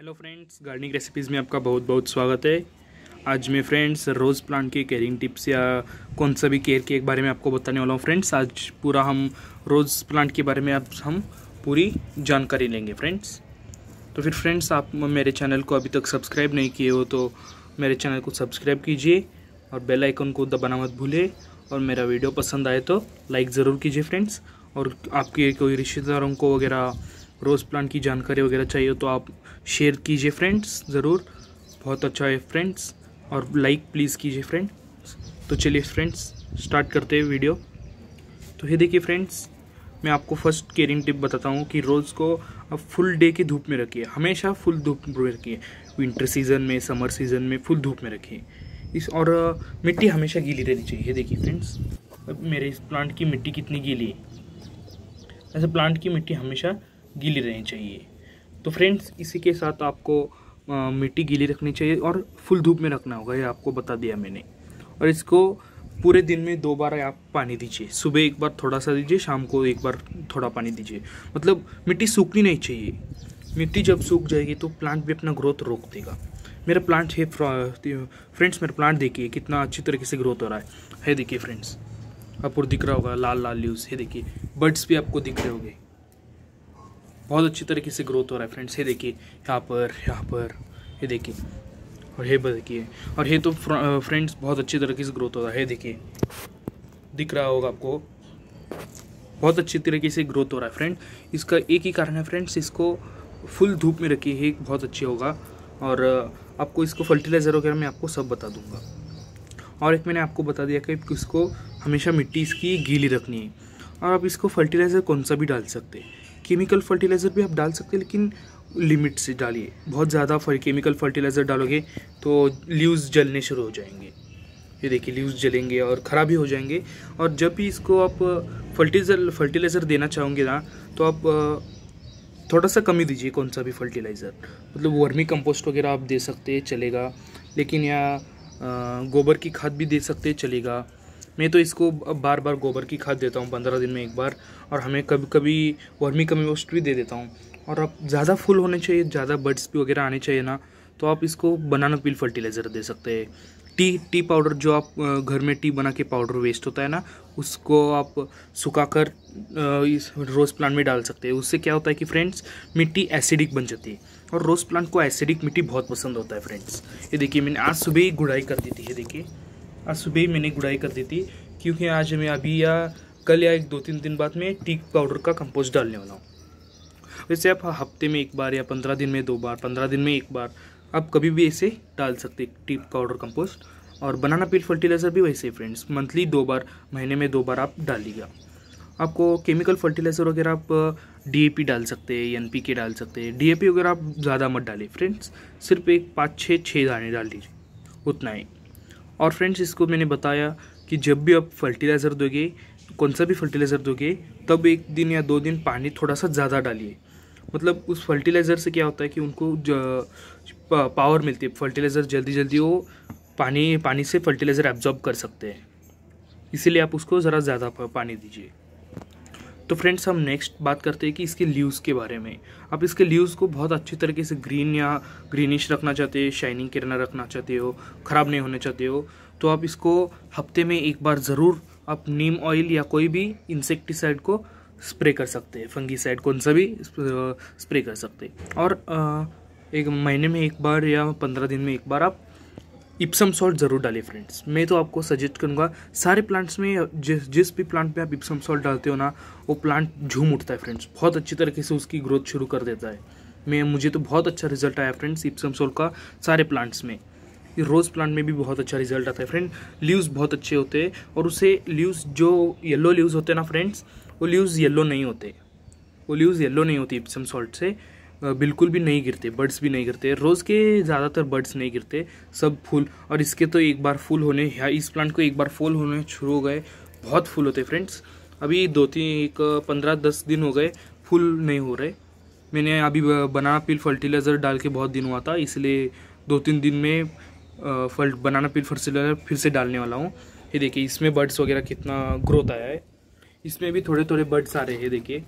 hello friends gardening recipes में आपका बहुत बहुत स्वागत है आज मैं फ्रेंड्स रोज़ प्लांट की केयरिंग टिप्स या कौन सा भी केयर के बारे में आपको बताने वाला हूँ फ्रेंड्स आज पूरा हम रोज़ प्लांट के बारे में आप हम पूरी जानकारी लेंगे फ्रेंड्स तो फिर फ्रेंड्स आप मेरे चैनल को अभी तक सब्सक्राइब नहीं किए हो तो मेरे चैनल को सब्सक्राइब कीजिए और बेल आइकन को दबाना मत भूलें और मेरा वीडियो पसंद आए तो लाइक ज़रूर कीजिए फ्रेंड्स और आपके कोई रिश्तेदारों को वगैरह रोज़ प्लांट की जानकारी वगैरह चाहिए तो आप शेयर कीजिए फ्रेंड्स ज़रूर बहुत अच्छा है फ्रेंड्स और लाइक प्लीज़ कीजिए फ्रेंड्स तो चलिए फ्रेंड्स स्टार्ट करते हैं वीडियो तो ये देखिए फ्रेंड्स मैं आपको फर्स्ट केयरिंग टिप बताता हूँ कि रोज़ को आप फुल डे की धूप में रखिए हमेशा फुल धूप में रखिए विंटर सीजन में समर सीजन में फुल धूप में रखिए इस और मिट्टी हमेशा गीली रहनी चाहिए देखिए फ्रेंड्स अब मेरे इस प्लांट की मिट्टी कितनी गीली है ऐसे प्लांट की मिट्टी हमेशा गीली रहनी चाहिए तो फ्रेंड्स इसी के साथ आपको आ, मिट्टी गीली रखनी चाहिए और फुल धूप में रखना होगा ये आपको बता दिया मैंने और इसको पूरे दिन में दो बार आप पानी दीजिए सुबह एक बार थोड़ा सा दीजिए शाम को एक बार थोड़ा पानी दीजिए मतलब मिट्टी सूखनी नहीं चाहिए मिट्टी जब सूख जाएगी तो प्लांट भी अपना ग्रोथ रोक देगा मेरा प्लांट है फ्रेंड्स मेरा प्लांट देखिए कितना अच्छी तरीके से ग्रोथ हो रहा है है देखिए फ्रेंड्स आपको दिख रहा होगा लाल लाल लीव्स है देखिए बर्ड्स भी आपको दिख रहे होंगे बहुत अच्छी तरीके से ग्रोथ हो रहा है फ्रेंड्स ये देखिए यहाँ पर यहाँ पर ये देखिए और ये देखिए और ये तो फ्रेंड्स बहुत अच्छी तरीके से ग्रोथ हो रहा है देखिए दिख रहा होगा आपको बहुत अच्छी तरीके से ग्रोथ हो रहा है फ्रेंड इसका एक ही कारण है फ्रेंड्स इसको फुल धूप में रखिए ये बहुत अच्छे होगा और आपको इसको फर्टिलाइज़र वगैरह मैं आपको सब बता दूंगा और एक मैंने आपको बता दिया कि इसको हमेशा मिट्टी इसकी गीली रखनी है और आप इसको फर्टिलाइज़र कौन सा भी डाल सकते हैं केमिकल फर्टिलाइज़र भी आप डाल सकते हैं लेकिन लिमिट से डालिए बहुत ज़्यादा केमिकल फर्टिलाइज़र डालोगे तो ल्यूज़ जलने शुरू हो जाएंगे ये देखिए ल्यूज जलेंगे और ख़राब ही हो जाएंगे और जब भी इसको आप फर्टिलाइज़र फर्टिलाइज़र देना चाहोगे ना तो आप थोड़ा सा कमी दीजिए कौन सा भी फर्टिलाइज़र मतलब वर्मी कंपोस्ट वगैरह आप दे सकते चलेगा लेकिन या गोबर की खाद भी दे सकते चलेगा मैं तो इसको बार बार गोबर की खाद देता हूँ पंद्रह दिन में एक बार और हमें कभी कभी वर्मी कम्पोस्ट भी दे देता हूँ और अब ज़्यादा फूल होने चाहिए ज़्यादा बर्ड्स भी वगैरह आने चाहिए ना तो आप इसको बनाना पील फर्टिलाइज़र दे सकते हैं टी टी पाउडर जो आप घर में टी बना के पाउडर वेस्ट होता है ना उसको आप सुखा कर इस रोज़ प्लांट में डाल सकते हैं उससे क्या होता है कि फ्रेंड्स मिट्टी एसिडिक बन जाती है और रोज़ प्लांट को एसिडिक मिट्टी बहुत पसंद होता है फ्रेंड्स ये देखिए मैंने आज सुबह ही गुड़ाई कर दी थी ये देखिए आज सुबह ही मैंने गुड़ाई कर दी थी क्योंकि आज मैं अभी या कल या एक दो तीन दिन बाद में टीक पाउडर का कंपोस्ट डालने वाला हूँ वैसे आप हफ्ते में एक बार या पंद्रह दिन में दो बार पंद्रह दिन में एक बार आप कभी भी ऐसे डाल सकते टीक पाउडर कंपोस्ट और बनाना पीट फर्टिलाइज़र भी वैसे फ्रेंड्स मंथली दो बार महीने में दो बार आप डालिएगा आपको केमिकल फर्टिलाइज़र वगैरह आप डी डाल सकते हैं एन पी डाल सकते हैं डी वगैरह आप ज़्यादा मत डालिए फ्रेंड्स सिर्फ एक पाँच छः छः दाने डाल दीजिए उतना ही और फ्रेंड्स इसको मैंने बताया कि जब भी आप फर्टिलाइज़र दोगे कौन सा भी फर्टिलाइज़र दोगे तब एक दिन या दो दिन पानी थोड़ा सा ज़्यादा डालिए मतलब उस फर्टिलाइज़र से क्या होता है कि उनको पावर मिलती है फर्टिलाइज़र जल्दी जल्दी वो पानी पानी से फर्टिलाइज़र एब्जॉर्ब कर सकते हैं इसीलिए आप उसको ज़रा ज़्यादा पानी दीजिए तो फ्रेंड्स हम नेक्स्ट बात करते हैं कि इसके ल्यूज़ के बारे में आप इसके ल्यूज़ को बहुत अच्छी तरीके से ग्रीन या ग्रीनिश रखना चाहते हो शाइनिंग करना रखना चाहते हो ख़राब नहीं होने चाहते हो तो आप इसको हफ्ते में एक बार ज़रूर आप नीम ऑयल या कोई भी इंसेक्टिसाइड को स्प्रे कर सकते हैं फंगीसाइड कौन सा भी स्प्रे कर सकते हैं और एक महीने में एक बार या पंद्रह दिन में एक बार आप इप्सम सॉल्ट ज़रूर डालिए फ्रेंड्स मैं तो आपको सजेस्ट करूँगा सारे प्लांट्स में जिस जिस भी प्लांट में आप इप्सम सॉल्ट डालते हो ना वो प्लांट झूम उठता है फ्रेंड्स बहुत अच्छी तरीके से उसकी ग्रोथ शुरू कर देता है मैं मुझे तो बहुत अच्छा रिजल्ट आया फ्रेंड्स इप्सम सॉल्ट का सारे प्लांट्स में रोज़ प्लांट में भी बहुत अच्छा रिजल्ट आता है फ्रेंड लीव्स बहुत अच्छे होते हैं और उसे लीव्स जो येलो लीव्स होते हैं ना फ्रेंड्स वो लीव्स येलो नहीं होते वो लीव्स येलो नहीं होती इप्सम सॉल्ट से बिल्कुल भी नहीं गिरते बर्ड्स भी नहीं गिरते रोज़ के ज़्यादातर बर्ड्स नहीं गिरते सब फूल और इसके तो एक बार फूल होने या इस प्लांट को एक बार फूल होने शुरू हो गए बहुत फूल होते फ्रेंड्स अभी दो तीन एक पंद्रह दस दिन हो गए फूल नहीं हो रहे मैंने अभी बनाना पील फर्टिलाइज़र डाल के बहुत दिन हुआ था इसलिए दो तीन दिन में फल बनाना पील फर्टिलाइज़र फिर से डालने वाला हूँ ये देखिए इसमें बर्ड्स वगैरह कितना ग्रोथ आया है इसमें भी थोड़े थोड़े बर्ड्स आ रहे हैं देखिए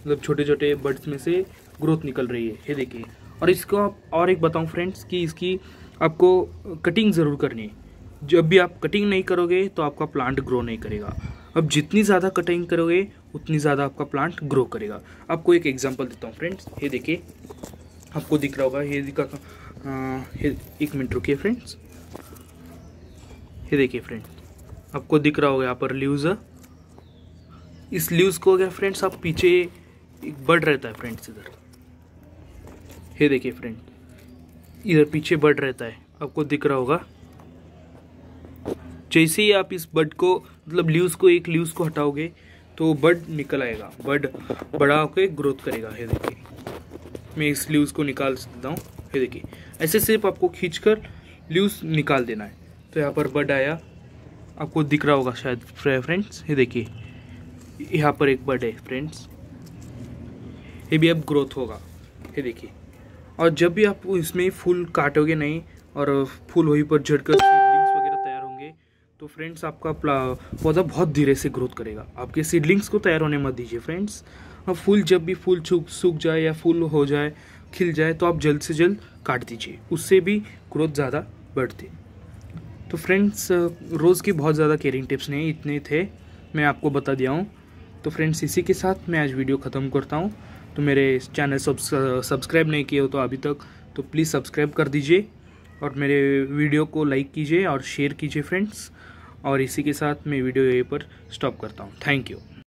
मतलब छोटे छोटे बर्ड्स में से ग्रोथ निकल रही है ये देखिए और इसको आप और एक बताऊं फ्रेंड्स कि इसकी आपको कटिंग ज़रूर करनी है जब भी आप कटिंग नहीं करोगे तो आपका प्लांट ग्रो नहीं करेगा अब जितनी ज़्यादा कटिंग करोगे उतनी ज़्यादा आपका प्लांट ग्रो करेगा आपको एक एग्जांपल देता हूँ फ्रेंड्स ये देखिए आपको दिख रहा होगा ये दिखा एक मिनट रुकी फ्रेंड्स ये देखिए फ्रेंड्स आपको दिख रहा होगा यहाँ पर ल्यूज़ इस ल्यूज़ को क्या फ्रेंड्स आप पीछे एक बर्ड रहता है फ्रेंड्स इधर ये देखिए फ्रेंड इधर पीछे बर्ड रहता है आपको दिख रहा होगा जैसे ही आप इस बर्ड को मतलब ल्यूज को एक ल्यूज को हटाओगे तो बर्ड निकल आएगा बर्ड बड़ा होकर ग्रोथ करेगा ये देखिए मैं इस ल्यूज को निकाल देता हूँ ये देखिए ऐसे सिर्फ आपको खींच कर ल्यूज निकाल देना है तो यहाँ पर बर्ड आया आपको दिख रहा होगा शायद फ्रेंड्स ये देखिए यहाँ पर एक बर्ड है फ्रेंड्स ये भी अब ग्रोथ होगा ये देखिए और जब भी आप इसमें फूल काटोगे नहीं और फूल वहीं पर झटकर सीडलिंग्स वगैरह तैयार होंगे तो फ्रेंड्स आपका पौधा बहुत धीरे से ग्रोथ करेगा आपके सीडलिंग्स को तैयार होने मत दीजिए फ्रेंड्स और फूल जब भी फूल सूख जाए या फूल हो जाए खिल जाए तो आप जल्द से जल्द काट दीजिए उससे भी ग्रोथ ज़्यादा बढ़ती तो फ्रेंड्स रोज़ की बहुत ज़्यादा केयरिंग टिप्स नहीं इतने थे मैं आपको बता दिया हूँ तो फ्रेंड्स इसी के साथ मैं आज वीडियो ख़त्म करता हूँ तो मेरे चैनल सब्सक्राइब नहीं किए हो तो अभी तक तो प्लीज़ सब्सक्राइब कर दीजिए और मेरे वीडियो को लाइक कीजिए और शेयर कीजिए फ्रेंड्स और इसी के साथ मैं वीडियो यहीं पर स्टॉप करता हूँ थैंक यू